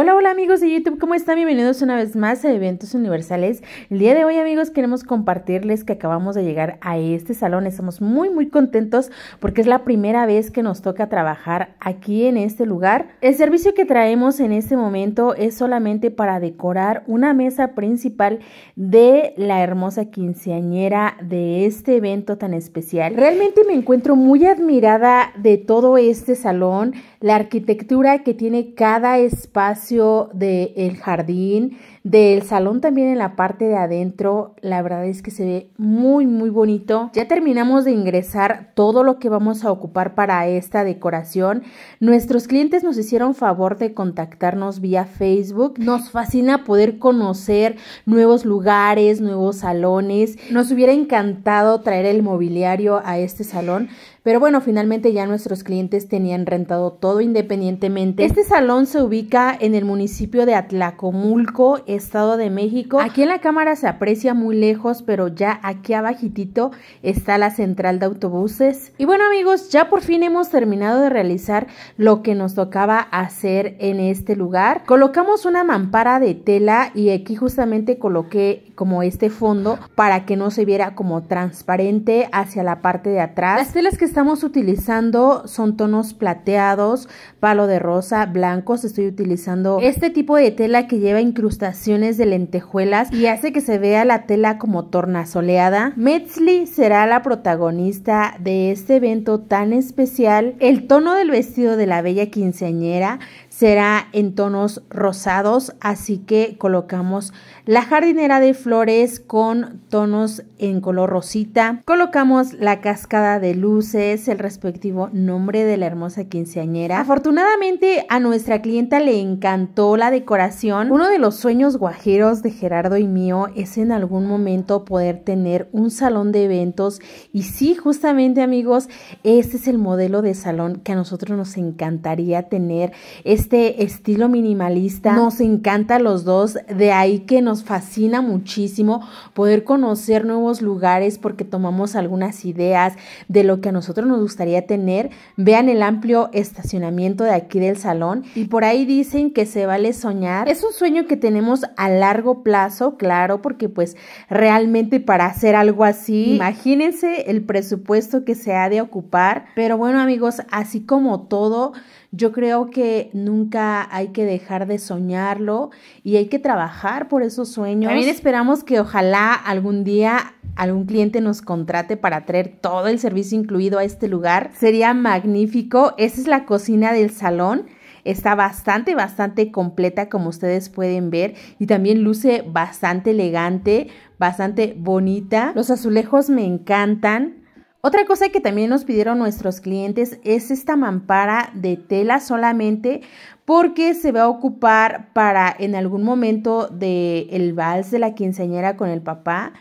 Hola, hola amigos de YouTube, ¿cómo están? Bienvenidos una vez más a Eventos Universales. El día de hoy amigos queremos compartirles que acabamos de llegar a este salón. Estamos muy muy contentos porque es la primera vez que nos toca trabajar aquí en este lugar. El servicio que traemos en este momento es solamente para decorar una mesa principal de la hermosa quinceañera de este evento tan especial. Realmente me encuentro muy admirada de todo este salón, la arquitectura que tiene cada espacio del jardín, del salón también en la parte de adentro. La verdad es que se ve muy, muy bonito. Ya terminamos de ingresar todo lo que vamos a ocupar para esta decoración. Nuestros clientes nos hicieron favor de contactarnos vía Facebook. Nos fascina poder conocer nuevos lugares, nuevos salones. Nos hubiera encantado traer el mobiliario a este salón, pero bueno, finalmente ya nuestros clientes tenían rentado todo independientemente. Este, este salón se ubica en el municipio de Atlacomulco, Estado de México. Aquí en la cámara se aprecia muy lejos, pero ya aquí abajitito está la central de autobuses. Y bueno amigos, ya por fin hemos terminado de realizar lo que nos tocaba hacer en este lugar. Colocamos una mampara de tela y aquí justamente coloqué como este fondo para que no se viera como transparente hacia la parte de atrás. Las telas que están estamos utilizando son tonos plateados, palo de rosa, blancos. Estoy utilizando este tipo de tela que lleva incrustaciones de lentejuelas y hace que se vea la tela como tornasoleada. Metzli será la protagonista de este evento tan especial. El tono del vestido de la bella quinceañera será en tonos rosados, así que colocamos la jardinera de flores con tonos en color rosita. Colocamos la cascada de luces es el respectivo nombre de la hermosa quinceañera. Afortunadamente a nuestra clienta le encantó la decoración. Uno de los sueños guajeros de Gerardo y mío es en algún momento poder tener un salón de eventos y sí, justamente amigos, este es el modelo de salón que a nosotros nos encantaría tener, este estilo minimalista. Nos encanta a los dos, de ahí que nos fascina muchísimo poder conocer nuevos lugares porque tomamos algunas ideas de lo que a nosotros nosotros nos gustaría tener, vean el amplio estacionamiento de aquí del salón y por ahí dicen que se vale soñar. Es un sueño que tenemos a largo plazo, claro, porque pues realmente para hacer algo así, imagínense el presupuesto que se ha de ocupar. Pero bueno amigos, así como todo, yo creo que nunca hay que dejar de soñarlo y hay que trabajar por esos sueños. También esperamos que ojalá algún día algún cliente nos contrate para traer todo el servicio incluido este lugar, sería magnífico. Esa es la cocina del salón. Está bastante, bastante completa como ustedes pueden ver y también luce bastante elegante, bastante bonita. Los azulejos me encantan. Otra cosa que también nos pidieron nuestros clientes es esta mampara de tela solamente porque se va a ocupar para en algún momento del el vals de la quinceañera con el papá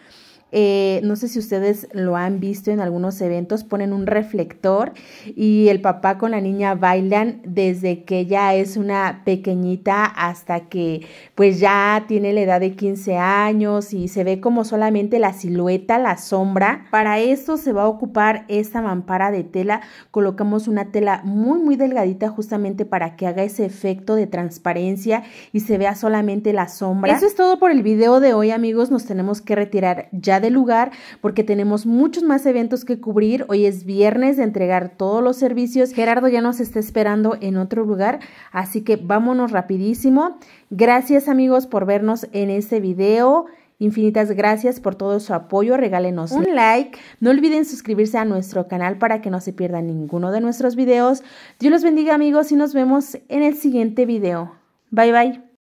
eh, no sé si ustedes lo han visto en algunos eventos, ponen un reflector y el papá con la niña bailan desde que ella es una pequeñita hasta que pues ya tiene la edad de 15 años y se ve como solamente la silueta, la sombra. Para esto se va a ocupar esta mampara de tela. Colocamos una tela muy muy delgadita justamente para que haga ese efecto de transparencia y se vea solamente la sombra. Eso es todo por el video de hoy amigos, nos tenemos que retirar ya de lugar porque tenemos muchos más eventos que cubrir. Hoy es viernes de entregar todos los servicios. Gerardo ya nos está esperando en otro lugar, así que vámonos rapidísimo. Gracias amigos por vernos en este video. Infinitas gracias por todo su apoyo. Regálenos un like. No olviden suscribirse a nuestro canal para que no se pierdan ninguno de nuestros videos. Dios los bendiga amigos y nos vemos en el siguiente video. Bye bye.